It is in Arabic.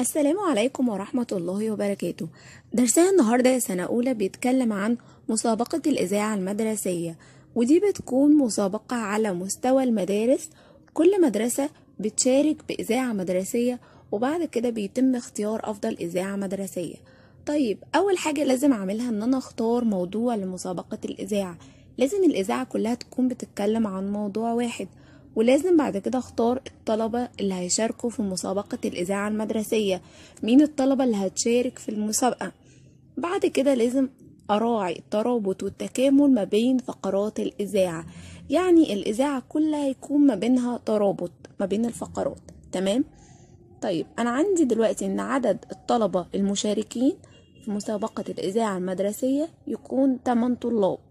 السلام عليكم ورحمة الله وبركاته درسنا النهاردة سنة أولى بيتكلم عن مسابقة الإذاعة المدرسية ودي بتكون مسابقة على مستوى المدارس كل مدرسة بتشارك بإذاعة مدرسية وبعد كده بيتم اختيار أفضل إذاعة مدرسية طيب أول حاجة لازم أعملها إن أنا أختار موضوع لمسابقة الإذاعة لازم الإذاعة كلها تكون بتتكلم عن موضوع واحد ولازم بعد كده اختار الطلبة اللي هيشاركوا في مسابقة الإذاعة المدرسية مين الطلبة اللي هتشارك في المسابقة بعد كده لازم أراعي الترابط والتكامل ما بين فقرات الإذاعة يعني الإذاعة كلها يكون ما بينها ترابط ما بين الفقرات تمام طيب أنا عندي دلوقتي إن عدد الطلبة المشاركين في مسابقة الإذاعة المدرسية يكون 8 طلاب